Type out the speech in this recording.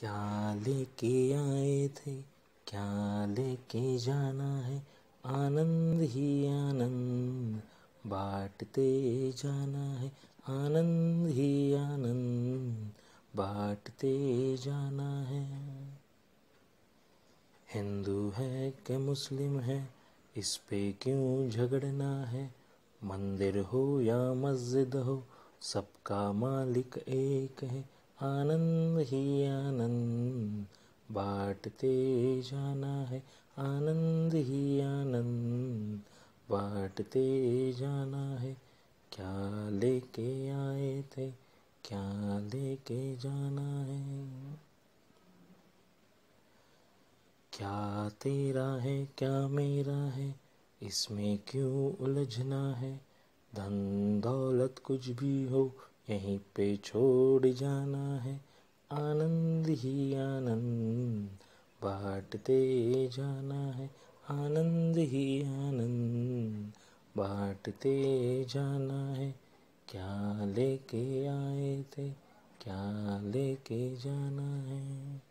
क्या लेके आए थे क्या लेके जाना है आनंद ही आनंद बांटते जाना है आनंद ही आनंद बांटते जाना है हिंदू है के मुस्लिम है इस पे क्यों झगड़ना है मंदिर हो या मस्जिद हो सबका मालिक एक है आनंद ही आनंद बाटते जाना है आनंद ही आनंद बाटते जाना है क्या लेके आए थे क्या लेके जाना है क्या तेरा है क्या मेरा है इसमें क्यों उलझना है धन दौलत कुछ भी हो यहीं पे छोड़ जाना है आनंद ही आनंद बांटते जाना है आनंद ही आनंद बांटते जाना है क्या लेके आए थे क्या लेके जाना है